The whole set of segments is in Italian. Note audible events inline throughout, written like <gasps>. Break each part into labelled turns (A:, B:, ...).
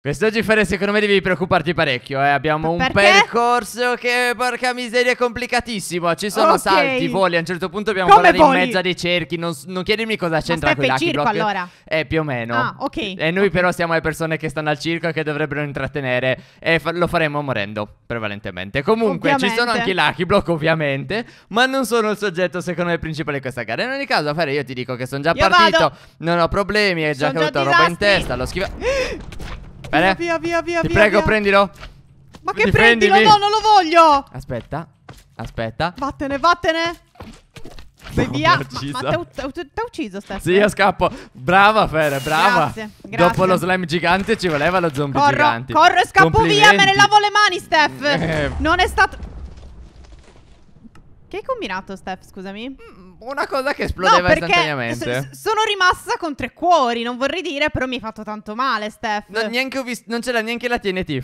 A: Quest'oggi Fede secondo me devi preoccuparti parecchio, eh. Abbiamo un Perché? percorso che porca miseria è complicatissimo. Ci sono Ok. salti, voli, a un certo punto dobbiamo Come volare voli? in mezzo a dei cerchi. Non, non chiedermi cosa c'entra step è quella il circo, allora? Eh, più o meno. Ah, ok. E noi però siamo le persone che stanno al circo e che dovrebbero intrattenere e fa- lo faremo morendo prevalentemente. Comunque ci sono anche i Lucky Block ovviamente, ma non sono il soggetto secondo me principale di questa gara. In ogni caso, Fede, io ti dico che sono già Io partito, vado. non ho problemi, è già Sono già caduto roba in testa, l'ho schivato. <gasps>
B: <laughs> Bene. Via, via, via, Ti via, prego, via. prendilo. Ma che Difendimi. prendilo? No, non lo voglio.
A: Aspetta, aspetta.
B: Vattene, vattene. Vai no, via. Ma, ma t'ha ucciso, Stefano. Sì, io
A: scappo. Brava, Fer, brava. Grazie, grazie. Dopo lo slime gigante ci voleva lo
B: zombie corro, gigante. Corro e scappo via, me ne lavo le mani, Steph. Eh. non è stato... Che hai combinato, Steph, scusami? Mm una cosa che esplodeva no, istantaneamente. sono rimasta con tre cuori, non vorrei dire, però mi hai fatto tanto male, Steph. Non, neanche vist-
A: non c'era neanche la TNT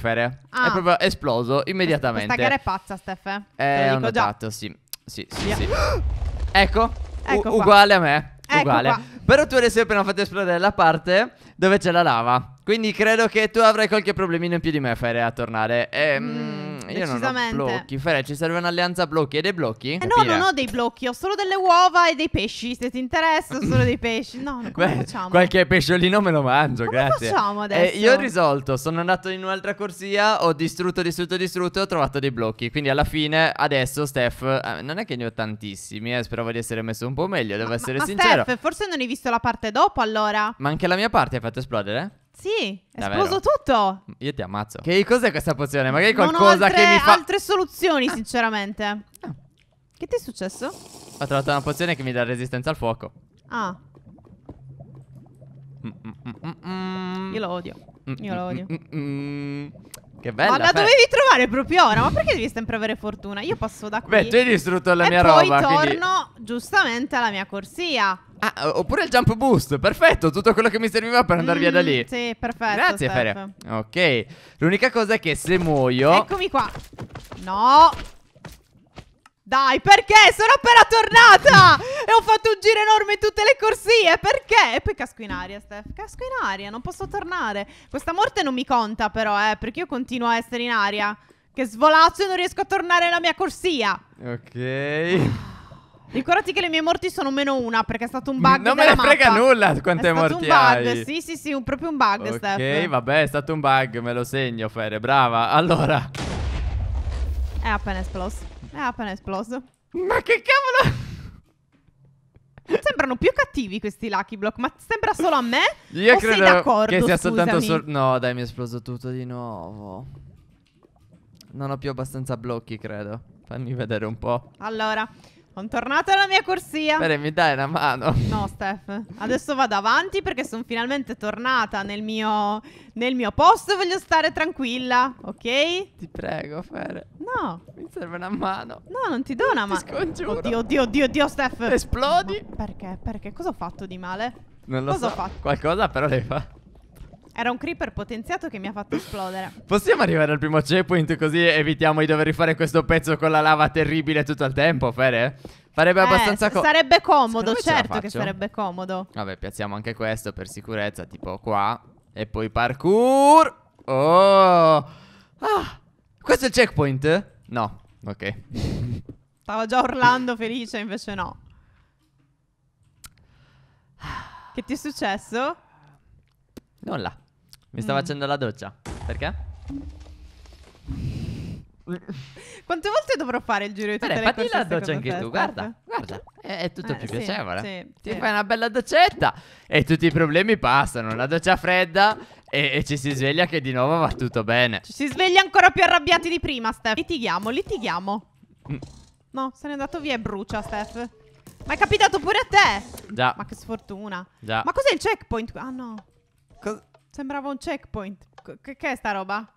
A: ah. È proprio esploso immediatamente. Questa gara è pazza, Steph. Eh,
B: Te eh, lo dico notato,
A: sì. Sì, sì, sì. ecco, ecco uguale a me. Ecco uguale. Qua. Però tu ad esempio non fate esplodere la parte dove c'è la lava. Quindi credo che tu avrai qualche problemino in più di me, Fere, a tornare. Ehm... mm io non ho blocchi. Fere, ci serve un'alleanza blocchi. E dei blocchi? Eh no, non ho
B: dei blocchi. Ho solo delle uova e dei pesci. Se ti interessa, ho solo dei pesci. No, no come Beh, facciamo? Qualche
A: pesciolino me lo mangio, come grazie. Come facciamo eh, adesso? Eh, io ho risolto. Sono andato in un'altra corsia. Ho distrutto, distrutto, distrutto. E ho trovato dei blocchi. Quindi alla fine, adesso, Steph. Eh, non è che ne ho tantissimi. Eh, speravo di essere messo un po' meglio. Devo ma, essere ma, ma sincero. Steph,
B: forse non hai visto la parte dopo allora.
A: Ma anche la mia parte hai fatto esplodere?
B: Sì, Davvero? esploso tutto.
A: Io ti ammazzo. Che cos'è questa pozione? Magari non qualcosa altre, che mi fa.
B: Non ho altre soluzioni, ah. sinceramente. Ah. Che ti è successo? Ho
A: trovato una pozione che mi dà resistenza al fuoco. Ah. Mm, mm, mm, mm,
B: mm. Io lo odio. Mm, Io lo odio.
A: Che bella. Ma la fe... dovevi
B: trovare proprio ora. Ma perché devi sempre avere fortuna? Io passo da qui. Beh, tu hai distrutto
A: la mia roba. E poi torno
B: quindi... giustamente alla mia corsia. Ah,
A: oppure il jump boost, perfetto, tutto quello che mi serviva per andare mm, via da lì. Mm,
B: sì, perfetto. Grazie, Feria.
A: Ok. L'unica cosa è che se muoio.
B: Eccomi qua. No. Dai, perché? Sono appena tornata! e ho fatto un giro enorme in tutte le corsie, perché? E poi casco in aria, Steph. Casco in aria, non posso tornare. Questa morte non mi conta, però, eh, perché io continuo a essere in aria. Che svolazzo e non riesco a tornare nella mia corsia.
A: Ok.
B: Ricordati che le mie morti sono meno una perché è stato un bug. Non me ne frega nulla quante è morti hai. È stato un bug, hai. sì, sì, sì, un, proprio un bug, okay, Steph. Ok,
A: vabbè, è stato un bug, me lo segno, Fere, brava. Allora.
B: È appena esploso. È appena esploso. Ma che cavolo! Sembrano più cattivi questi Lucky Block, ma sembra solo a me? Io credo che sia soltanto solo...
A: No, dai, mi è esploso tutto di nuovo. Non ho più abbastanza blocchi, credo. Fammi vedere un po'.
B: Allora, sono tornata alla mia corsia. Bene,
A: mi dai una mano. No,
B: Steph. Adesso vado avanti perché sono finalmente tornata nel mio, nel mio posto. Voglio stare tranquilla, ok? Ti prego, Fer. No. Mi serve una mano. No, non ti do una mano. Ti scongiuro. Oddio, oddio, oddio, oddio, Steph. Esplodi. Ma perché? Perché? Cosa ho fatto di male? Non lo Cosa so. Ho fatto?
A: Qualcosa però l'hai fatto.
B: Era un creeper potenziato che mi ha fatto esplodere.
A: Possiamo arrivare al primo checkpoint così evitiamo di dover rifare questo pezzo con la lava terribile tutto il tempo, Fere? Farebbe eh, abbastanza comodo.
B: Sarebbe comodo, certo che sarebbe comodo.
A: Vabbè, piazziamo anche questo per sicurezza, tipo qua. E poi parkour. Oh.
B: Ah.
A: Questo è il checkpoint? No, ok.
B: Stavo già urlando felice, invece no. Che ti è successo?
A: Nulla. Mi sto mm. facendo la doccia. Perché?
B: Quante volte dovrò fare il giro di tutte Bene, le fatti la doccia anche te, tu, guarda, ecco. guarda, è, tutto eh, più sì, piacevole. Sì, ti sì. fai una bella
A: docetta e tutti i problemi passano. La doccia fredda e, e, ci si sveglia che di nuovo va tutto bene. Ci
B: si sveglia ancora più arrabbiati di prima, Steph. Litighiamo, litighiamo. Mm. No, se n'è andato via e brucia, Steph. Ma è capitato pure a te. Già. Ma che sfortuna. Già. Ma cos'è il checkpoint? Ah no. Cosa? Sembrava un checkpoint. C- che è sta roba?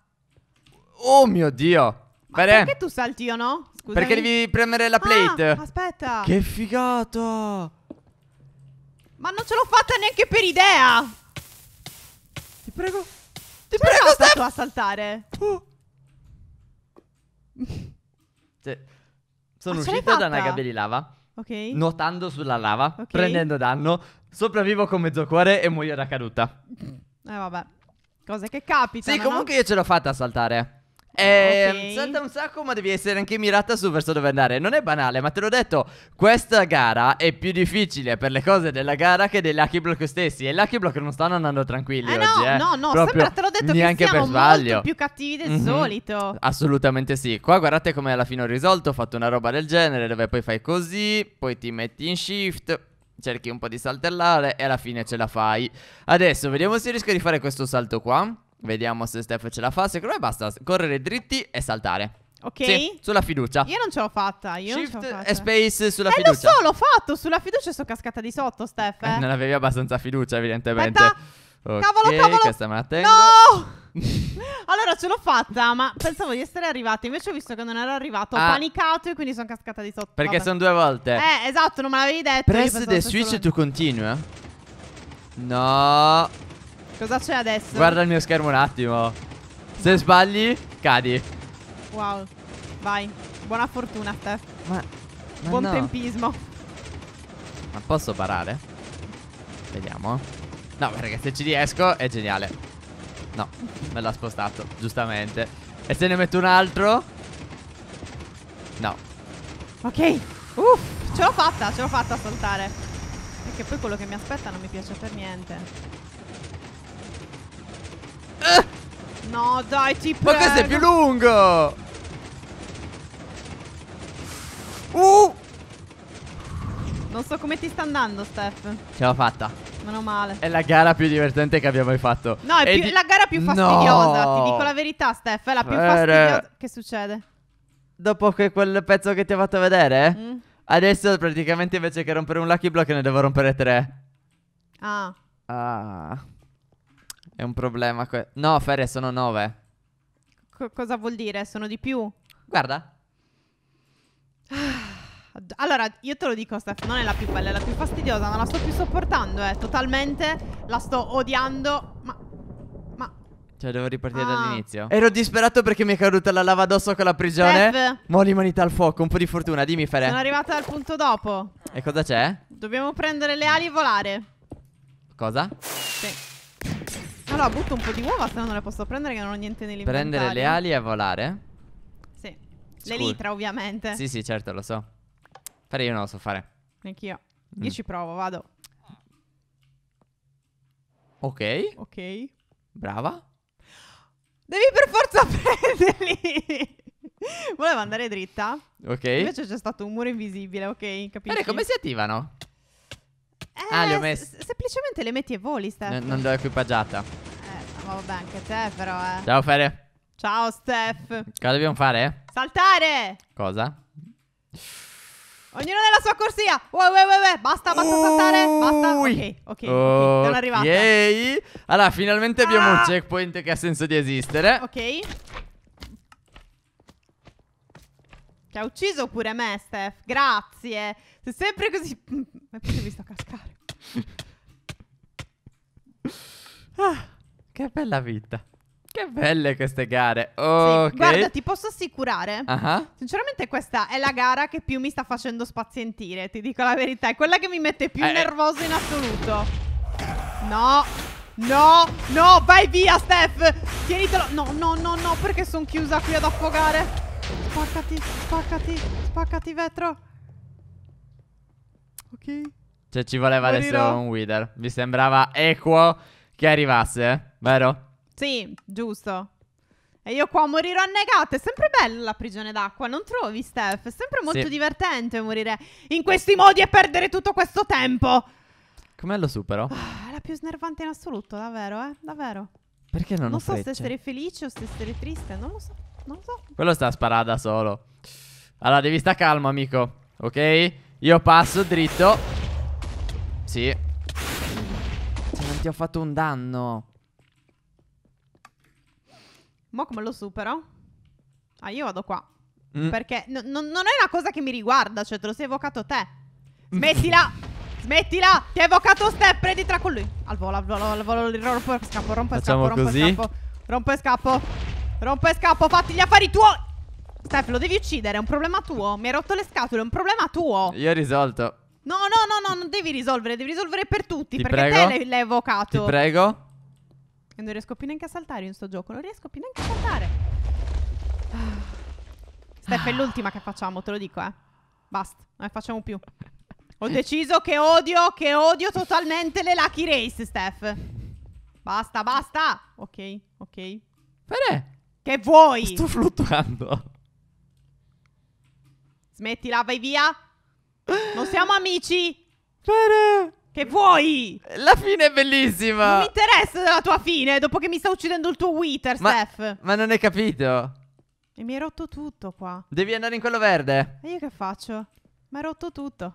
B: Oh mio Dio! Ma Bene. perché tu salti io no? Scusami. Perché devi premere la ah, plate. Ah, aspetta. Che
A: figata. Ma
B: non ce l'ho fatta neanche per idea. Ti prego. Ti ce prego, Steph. Tu a saltare. <laughs>
A: Oh. sono ah, uscito da una gabbia di lava. Ok. Nuotando sulla lava, okay. prendendo danno, sopravvivo con mezzo cuore e muoio da caduta.
B: Eh vabbè, cose che capitano. Sì, comunque no? io
A: ce l'ho fatta a saltare.
B: Eh, okay.
A: Salta un sacco, ma devi essere anche mirata su verso dove andare. Non è banale, ma te l'ho detto. Questa gara è più difficile per le cose della gara che dei Lucky Block stessi. E i Lucky Block non stanno andando tranquilli eh oggi. No, eh. no, no, Proprio sembra te l'ho detto neanche che siamo per sbaglio. molto più cattivi del mm-hmm. solito. Assolutamente sì. Qua guardate come alla fine ho risolto. Ho fatto una roba del genere dove poi fai così, poi ti metti in shift, cerchi un po' di saltellare e alla fine ce la fai. Adesso vediamo se riesco a fare questo salto qua. Vediamo se Steph ce la fa. Secondo me basta correre dritti e saltare. Ok. Sì, sulla fiducia. Io
B: non ce l'ho fatta. Io Shift non ce l'ho fatta. e
A: space sulla eh, fiducia. Eh, lo so,
B: l'ho fatto. Sulla fiducia sono cascata di sotto, Steph. Eh,
A: eh? non avevi abbastanza fiducia, evidentemente. Aspetta. Okay, cavolo, cavolo. Questa me la tengo. No!
B: <laughs> allora ce l'ho fatta, ma pensavo di essere arrivata. Invece ho visto che non era arrivato. Ho Ah. panicato e quindi sono cascata di sotto. Perché Vabbè. sono
A: due volte. Eh,
B: esatto, non me l'avevi detto. io Press the switch solo-
A: to continue. Eh? No.
B: Cosa c'è adesso? Guarda
A: il mio schermo un attimo. Se sbagli, cadi.
B: Wow. Vai. Buona fortuna, Steph. Ma, ma Buon no. tempismo.
A: Ma posso parare? Vediamo. No, ma ragazzi, se ci riesco è geniale. No, me l'ha spostato, giustamente E se ne metto un altro? No
B: Ok, uff, ce l'ho fatta, ce l'ho fatta a saltare Perché poi quello che mi aspetta non mi piace per niente eh! No, dai, ti prego Ma questo è più
A: lungo
B: Uh Non so come ti sta andando, Steph
A: Ce l'ho fatta
B: Meno male. È la
A: gara più divertente che abbia mai fatto.
B: No, è più, di... la gara più fastidiosa. No. Ti dico la verità, Steph. È la più fastidiosa. Che succede?
A: Dopo che quel pezzo che ti ho fatto vedere, mm. adesso praticamente invece che rompere un lucky block ne devo rompere tre. Ah. Ah. È un problema. Que- no, Ferre, sono nove.
B: C- cosa vuol dire? Sono di più? Guarda. Ah. Allora, io te lo dico, Steph, non è la più bella, è la più fastidiosa, non la sto più sopportando, eh, totalmente, la sto odiando, ma... ma...
A: Cioè, devo ripartire ah. dall'inizio. Ero disperato perché mi è caduta la lava addosso con la prigione. Steph. Mo' rimanita al fuoco, un po' di fortuna, dimmi, Fere. Sono
B: arrivata al punto dopo.
A: E cosa c'è?
B: Dobbiamo prendere le ali e volare.
A: Cosa? Sì.
B: Allora, butto un po' di uova, se no non le posso prendere che non ho niente nell'inventario. Prendere le ali
A: e volare?
B: Sì. Scusa. Le litra, ovviamente. Sì,
A: sì, certo, lo so. Però io non lo so fare.
B: Neanch'io. Mm. Io Mm. ci provo, vado. Ok, Ok. Brava. Devi per forza <laughs> prenderli. Volevo andare dritta. Ok. Invece c'è stato un muro invisibile, ok? Capisci? Guarda ecco, come si
A: attivano? Eh, Ah, le ho messe. se-
B: semplicemente le metti e voli, Steph. Non- non
A: l'ho equipaggiata. Eh,
B: ma vabbè, anche te però, eh.
A: Ciao Fere.
B: Ciao, Steph. Cosa
A: dobbiamo fare?
B: Saltare! Cosa? Ognuno nella sua corsia. Uè, uè, uè, uè. Basta, basta Ui. saltare. Basta. Ok, ok. okay. Oh, non arrivata. Yay. Allora, finalmente ah. abbiamo un ah.
A: checkpoint che ha senso di esistere.
B: Ok. Ti ha ucciso pure me, Steph. Grazie. Sei sempre così. Ma <laughs> poi mi visto cascare.
A: <laughs> ah, che bella vita belle queste gare. Okay. Sì, guarda, ti
B: posso assicurare. Uh-huh. Sinceramente, questa è la gara che più mi sta facendo spazientire. Ti dico la verità. È quella che mi mette più eh. eh. nervoso in assoluto. No, no, no, vai via, Steph. Tienitelo. No, no, no, no, perché sono chiusa qui ad affogare. Spaccati, spaccati, spaccati, vetro. Ok.
A: Cioè, ci voleva Morirò. adesso un Wither. Mi sembrava equo che arrivasse, vero?
B: Sì, giusto. E io qua morirò annegato. È sempre bella la prigione d'acqua, non trovi, Steph? È sempre molto sì. divertente morire in questi modi e perdere tutto questo tempo. Com'è lo supero? Ah, è la più snervante in assoluto, davvero, eh? Davvero.
A: Perché non, lo non so se essere
B: felice o se essere triste, non lo so. Non lo so.
A: Quello sta a sparare da solo. Allora, devi stare calmo, amico. Ok? Io passo dritto. Sì. Cioè, non ti ho fatto un danno.
B: Mo come lo supero? Ah, io vado qua. Mm. Perché no, no, non è una cosa che mi riguarda, cioè te lo sei evocato te. Smettila! Mm. Smettila! Ti ha evocato Step, prendi tra con lui. Al volo, al volo, al volo, rompo e scappo, rompo e scappo, rompo e scappo. Rompo e scappo. Rompo e scappo, fatti gli affari tuoi. Steph, lo devi uccidere, è un problema tuo. Mi hai rotto le scatole, è un problema tuo.
A: Io ho risolto.
B: No, no, no, no, non devi risolvere, devi risolvere per tutti. Ti perché prego. te l'hai evocato. Ti prego. E non riesco più neanche a saltare in sto gioco, non riesco più neanche a saltare. <sighs> Steph, è l'ultima che facciamo, te lo dico, eh. Basta, non ne facciamo più. Ho <laughs> deciso che odio, che odio totalmente le Lucky Race, Steph. Basta, basta. Ok, ok. Perè? Che vuoi? Sto fluttuando. Smettila, vai via. Non siamo amici. Perè? Che vuoi? La fine è bellissima. Non mi interessa della tua fine dopo che mi sta uccidendo il tuo Wither, ma, Steph. Ma non hai
A: capito.
B: E mi hai rotto tutto qua.
A: Devi andare in quello verde.
B: E io che faccio? Mi hai rotto tutto.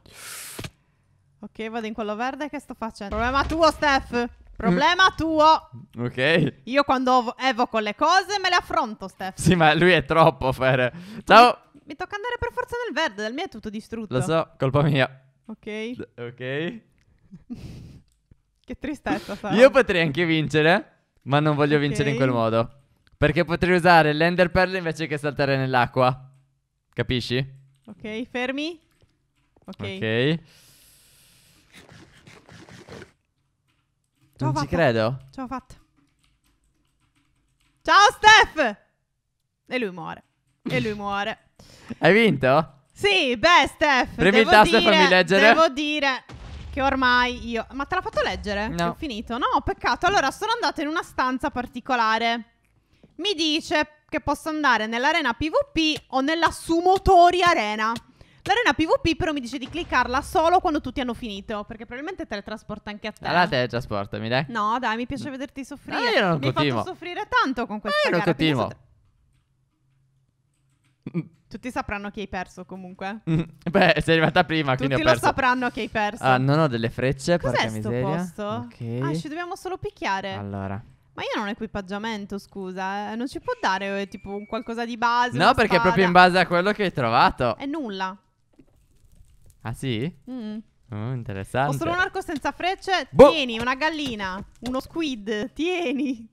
B: Ok, vado in quello verde. Che sto facendo? Problema tuo, Steph. Problema <laughs> tuo.
A: Ok.
B: Io quando evoco le cose me le affronto, Steph. Sì, ma lui
A: è troppo, Fer. Ciao.
B: Mi, tocca andare per forza nel verde. Del mio è tutto distrutto. Lo so, colpa mia. Ok.
A: ok. <laughs>
B: che tristezza. Sarà. Io potrei
A: anche vincere, ma non voglio okay. vincere in quel modo. Perché potrei usare l'ender pearl invece che saltare nell'acqua. Capisci?
B: Ok, fermi. Ok.
A: okay. Non ci credo.
B: Ciao, fatta. Ciao, Steph! E lui muore. E lui muore.
A: Hai vinto?
B: Sì, beh, Steph. Premi il tasto e fammi leggere. Devo dire. Che ormai io. Ma te l'ha fatto leggere? No. Ho finito. No, peccato. Allora, sono andata in una stanza particolare. Mi dice che posso andare nell'arena PvP o nella Sumotori Arena. L'arena PvP però mi dice di cliccarla solo quando tutti hanno finito, perché probabilmente teletrasporta anche a te. Allora
A: teletrasportami, dai.
B: No, dai, mi piace vederti soffrire. Ma ah, io non mi continuo. fatto soffrire tanto con questa Ma ah, io non gara, continuo. Tutti sapranno che hai perso comunque. Mm, beh, sei arrivata prima, Tutti quindi ho perso. Tutti lo sapranno che hai perso. Ah, non ho
A: delle frecce, Cos'è porca miseria. Cos'è sto posto? Ok. Ah, ci
B: dobbiamo solo picchiare. Allora. Ma io non ho equipaggiamento, scusa. Eh. non ci può dare eh, tipo qualcosa di base? No, perché è proprio in
A: base a quello che hai trovato. È nulla. Ah, sì? Mm. Oh, interessante. Ho solo un
B: arco senza frecce. Boh. Tieni, una gallina. Uno squid. Tieni.